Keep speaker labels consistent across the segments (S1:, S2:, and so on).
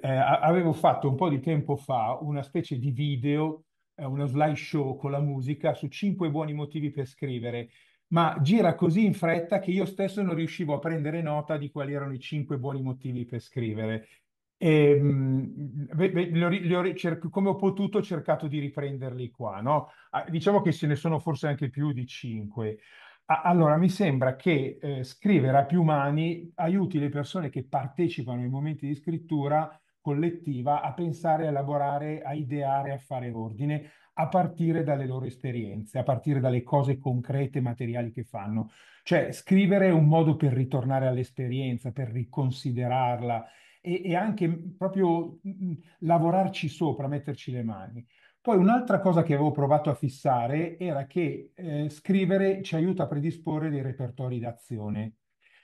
S1: eh, avevo fatto un po' di tempo fa una specie di video, eh, uno slideshow con la musica su cinque buoni motivi per scrivere, ma gira così in fretta che io stesso non riuscivo a prendere nota di quali erano i cinque buoni motivi per scrivere. E, beh, beh, li ho, li ho, come ho potuto ho cercato di riprenderli qua, no? Ah, diciamo che ce ne sono forse anche più di 5. Allora, mi sembra che eh, scrivere a più mani aiuti le persone che partecipano ai momenti di scrittura collettiva a pensare, a lavorare, a ideare, a fare ordine, a partire dalle loro esperienze, a partire dalle cose concrete, materiali che fanno. Cioè, scrivere è un modo per ritornare all'esperienza, per riconsiderarla e, e anche proprio mh, mm, lavorarci sopra, metterci le mani. Poi un'altra cosa che avevo provato a fissare era che eh, scrivere ci aiuta a predisporre dei repertori d'azione.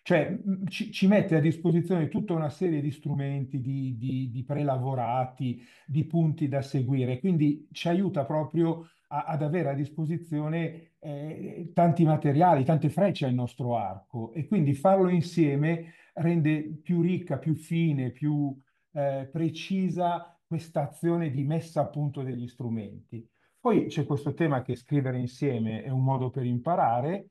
S1: Cioè ci, ci, mette a disposizione tutta una serie di strumenti, di, di, di prelavorati, di punti da seguire, quindi ci aiuta proprio a, ad avere a disposizione eh, tanti materiali, tante frecce al nostro arco e quindi farlo insieme rende più ricca, più fine, più eh, precisa questa azione di messa a punto degli strumenti. Poi c'è questo tema che scrivere insieme è un modo per imparare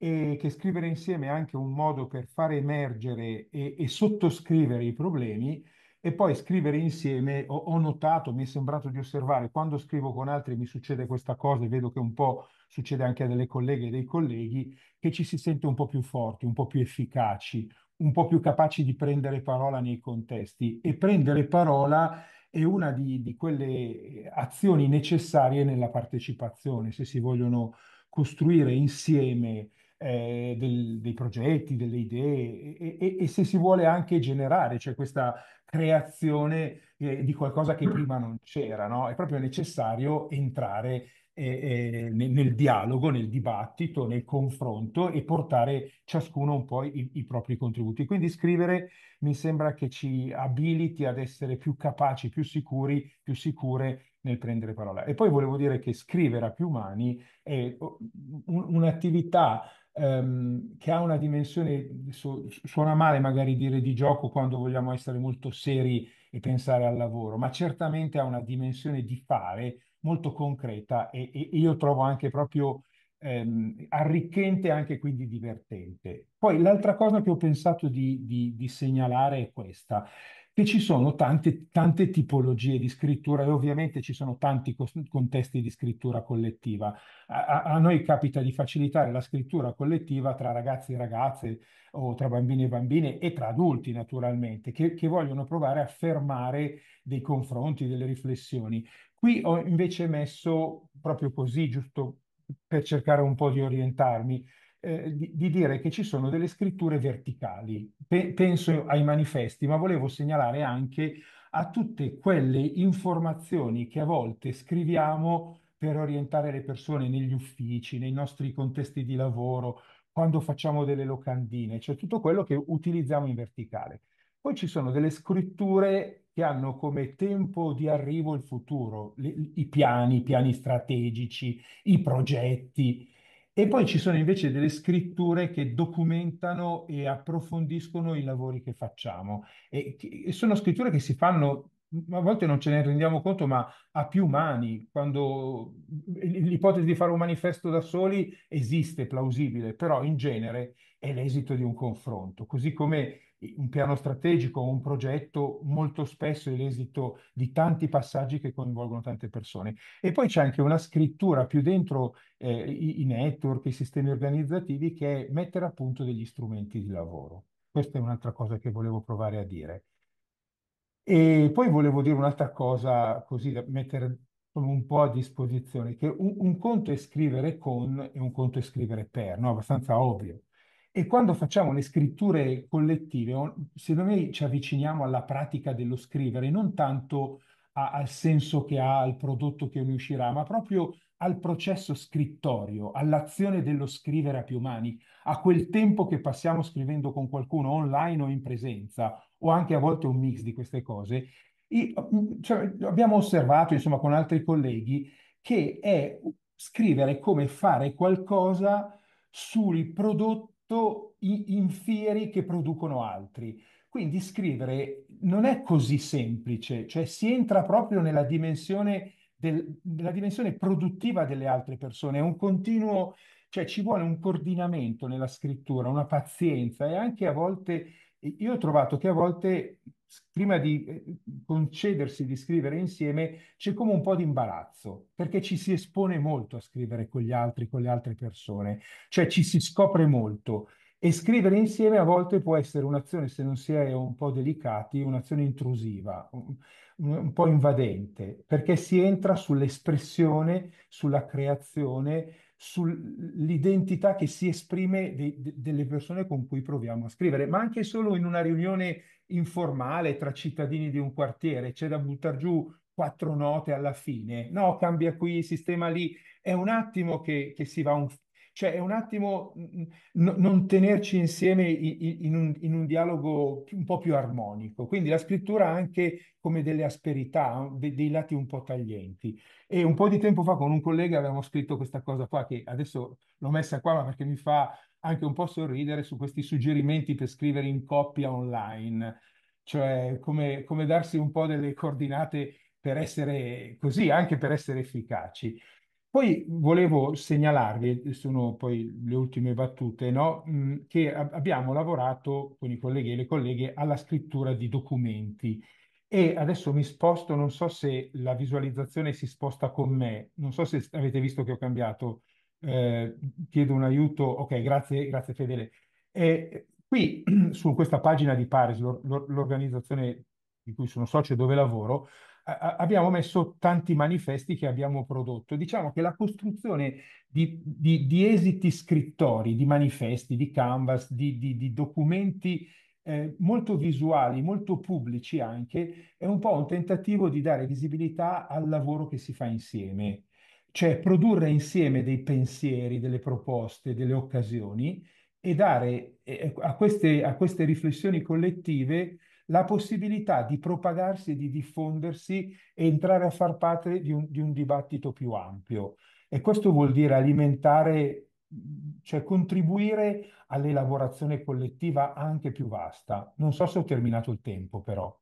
S1: e che scrivere insieme è anche un modo per far emergere e, e sottoscrivere i problemi e poi scrivere insieme, ho, ho, notato, mi è sembrato di osservare, quando scrivo con altri mi succede questa cosa e vedo che un po' succede anche a delle colleghe e dei colleghi, che ci si sente un po' più forti, un po' più efficaci, un po' più capaci di prendere parola nei contesti e prendere parola è una di, di quelle azioni necessarie nella partecipazione, se si vogliono costruire insieme eh, del, dei progetti, delle idee e, e, e, se si vuole anche generare, cioè questa creazione eh, di qualcosa che prima non c'era, no? È proprio necessario entrare eh, eh nel, nel, dialogo, nel dibattito, nel confronto e portare ciascuno un po' i, i propri contributi. Quindi scrivere mi sembra che ci abiliti ad essere più capaci, più sicuri, più sicure nel prendere parola. E poi volevo dire che scrivere a più mani è oh, un'attività ehm, che ha una dimensione, su, suona male magari dire di gioco quando vogliamo essere molto seri e pensare al lavoro, ma certamente ha una dimensione di fare molto concreta e, e io trovo anche proprio ehm, arricchente e anche quindi divertente. Poi l'altra cosa che ho pensato di, di, di segnalare è questa che ci sono tante, tante tipologie di scrittura e ovviamente ci sono tanti co contesti di scrittura collettiva. A, a, noi capita di facilitare la scrittura collettiva tra ragazzi e ragazze o tra bambini e bambine e tra adulti naturalmente, che, che vogliono provare a fermare dei confronti, delle riflessioni. Qui ho invece messo proprio così, giusto per cercare un po' di orientarmi, eh, di, di, dire che ci sono delle scritture verticali. Pe- penso ai manifesti, ma volevo segnalare anche a tutte quelle informazioni che a volte scriviamo per orientare le persone negli uffici, nei nostri contesti di lavoro, quando facciamo delle locandine, cioè tutto quello che utilizziamo in verticale. Poi ci sono delle scritture che hanno come tempo di arrivo il futuro, le, i piani, i piani strategici, i progetti, e poi ci sono invece delle scritture che documentano e approfondiscono i lavori che facciamo. E, e sono scritture che si fanno a volte non ce ne rendiamo conto, ma a più mani, quando l'ipotesi di fare un manifesto da soli esiste, è plausibile, però in genere è l'esito di un confronto, così come un piano strategico o un progetto molto spesso è l'esito di tanti passaggi che coinvolgono tante persone. E poi c'è anche una scrittura più dentro eh, i, i network, i sistemi organizzativi, che è mettere a punto degli strumenti di lavoro. Questa è un'altra cosa che volevo provare a dire. E poi volevo dire un'altra cosa, così da mettere un po' a disposizione, che un, un, conto è scrivere con e un conto è scrivere per, no? abbastanza ovvio. E quando facciamo le scritture collettive, secondo me ci avviciniamo alla pratica dello scrivere, non tanto a, al senso che ha, al prodotto che ne uscirà, ma proprio al processo scrittorio, all'azione dello scrivere a più mani, a quel tempo che passiamo scrivendo con qualcuno online o in presenza, o anche a volte un mix di queste cose. E, mm, cioè, abbiamo osservato, insomma, con altri colleghi, che è scrivere come fare qualcosa sui prodotti sotto i infieri che producono altri. Quindi scrivere non è così semplice, cioè si entra proprio nella dimensione, del, nella dimensione produttiva delle altre persone, è un continuo, cioè ci vuole un coordinamento nella scrittura, una pazienza e anche a volte io ho trovato che a volte prima di eh, concedersi di scrivere insieme c'è come un po' di imbarazzo perché ci si espone molto a scrivere con gli altri, con le altre persone, cioè ci si scopre molto e scrivere insieme a volte può essere un'azione, se non si è un po' delicati, un'azione intrusiva, un, un po' invadente, perché si entra sull'espressione, sulla creazione sull'identità che si esprime de, de, delle persone con cui proviamo a scrivere, ma anche solo in una riunione informale tra cittadini di un quartiere, c'è da buttare giù quattro note alla fine, no, cambia qui, sistema lì, è un attimo che, che si va un, cioè è un attimo mm, mm, non tenerci insieme in, un, in un dialogo un po' più armonico. Quindi la scrittura ha anche come delle asperità, de- dei lati un po' taglienti. E un po' di tempo fa con un collega avevamo scritto questa cosa qua, che adesso l'ho messa qua ma perché mi fa anche un po' sorridere su questi suggerimenti per scrivere in coppia online, cioè come, come darsi un po' delle coordinate per essere così, anche per essere efficaci. Poi volevo segnalarvi, e sono poi le ultime battute, no? Mm, che abbiamo lavorato con i colleghi e le colleghe alla scrittura di documenti. E adesso mi sposto, non so se la visualizzazione si sposta con me, non so se avete visto che ho cambiato, eh, chiedo un aiuto, ok, grazie, grazie Fedele. Eh, qui su questa pagina di Paris, l'organizzazione di cui sono socio e dove lavoro, abbiamo messo tanti manifesti che abbiamo prodotto. Diciamo che la costruzione di, di, di esiti scrittori, di manifesti, di canvas, di, di documenti eh, molto visuali, molto pubblici anche, è un po' un tentativo di dare visibilità al lavoro che si fa insieme, cioè produrre insieme dei pensieri, delle proposte, delle occasioni e dare eh, a, queste, a, queste, riflessioni collettive la possibilità di propagarsi, di diffondersi e entrare a far parte di un, di un dibattito più ampio. E questo vuol dire alimentare, cioè contribuire all'elaborazione collettiva anche più vasta. Non so se ho terminato il tempo, però.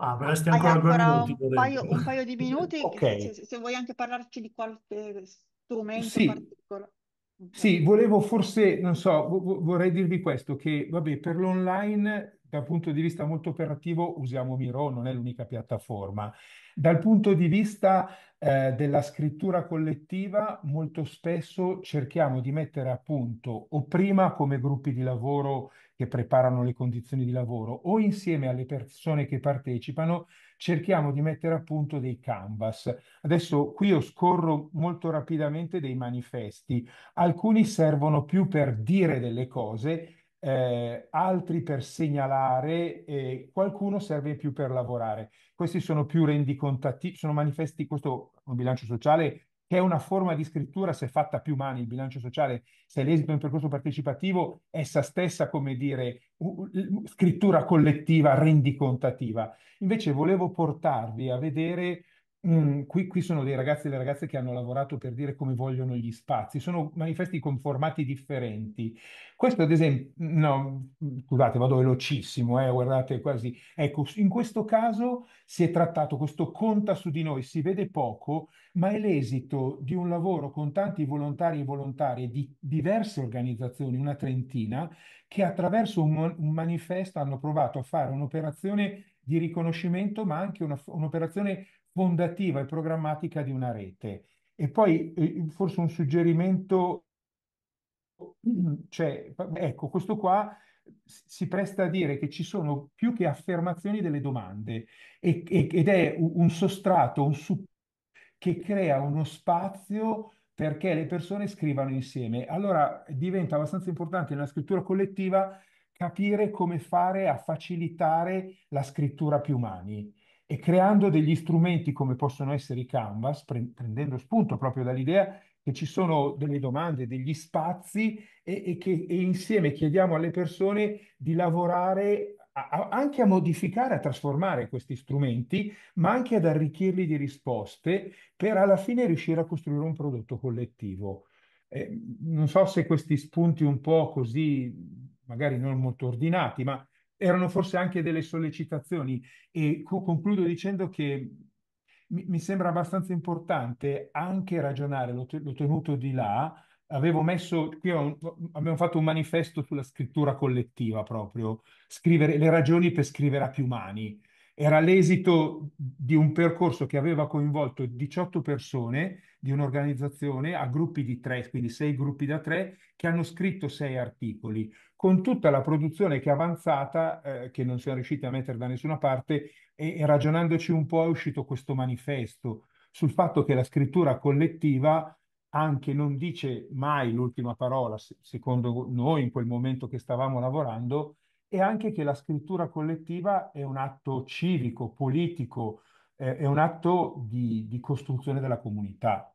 S1: Ah, avresti ancora, ancora due un, paio, un paio, di minuti, okay. se, se, vuoi anche parlarci di qualche strumento sì. particolare. Sì, volevo forse, non so, vorrei dirvi questo, che vabbè, per l'online, dal punto di vista molto operativo, usiamo Miro, non è l'unica piattaforma. Dal punto di vista eh, della scrittura collettiva, molto spesso cerchiamo di mettere a punto o prima come gruppi di lavoro che preparano le condizioni di lavoro o insieme alle persone che partecipano cerchiamo di mettere a punto dei canvas. Adesso qui io scorro molto rapidamente dei manifesti, alcuni servono più per dire delle cose, eh, altri per segnalare eh, qualcuno serve più per lavorare. Questi sono più rendicontativi, sono manifesti, questo è un bilancio sociale che è una forma di scrittura se fatta a più mani, il bilancio sociale, se l'esito è un percorso partecipativo, essa stessa, come dire, scrittura collettiva rendicontativa. Invece volevo portarvi a vedere Mm, qui, qui, sono dei ragazzi e delle ragazze che hanno lavorato per dire come vogliono gli spazi, sono manifesti con formati differenti. Questo ad esempio, no, scusate, vado velocissimo, eh, guardate quasi. Ecco, in questo caso si è trattato, questo conta su di noi, si vede poco, ma è l'esito di un lavoro con tanti volontari e volontarie di diverse organizzazioni, una trentina, che attraverso un, un manifesto hanno provato a fare un'operazione di riconoscimento, ma anche un'operazione fondativa e programmatica di una rete. E poi eh, forse un suggerimento, cioè, ecco, questo qua si presta a dire che ci sono più che affermazioni delle domande e, e, ed è un sostrato, un supporto che crea uno spazio perché le persone scrivano insieme. Allora diventa abbastanza importante nella scrittura collettiva capire come fare a facilitare la scrittura più umani e creando degli strumenti come possono essere i canvas, pre prendendo spunto proprio dall'idea che ci sono delle domande, degli spazi e, e che e insieme chiediamo alle persone di lavorare a, anche a modificare, a trasformare questi strumenti, ma anche ad arricchirli di risposte per alla fine riuscire a costruire un prodotto collettivo. Eh, non so se questi spunti un po' così, magari non molto ordinati, ma erano forse anche delle sollecitazioni e co- concludo dicendo che mi, mi, sembra abbastanza importante anche ragionare, l'ho, te- l'ho tenuto di là, avevo messo, qui un, abbiamo fatto un manifesto sulla scrittura collettiva proprio, scrivere le ragioni per scrivere a più mani era l'esito di un percorso che aveva coinvolto 18 persone di un'organizzazione a gruppi di tre, quindi sei gruppi da tre, che hanno scritto sei articoli, con tutta la produzione che è avanzata, eh, che non siamo riusciti a mettere da nessuna parte, e, e ragionandoci un po' è uscito questo manifesto sul fatto che la scrittura collettiva anche non dice mai l'ultima parola, secondo noi in quel momento che stavamo lavorando, e anche che la scrittura collettiva è un atto civico, politico, eh, è un atto di, di costruzione della comunità.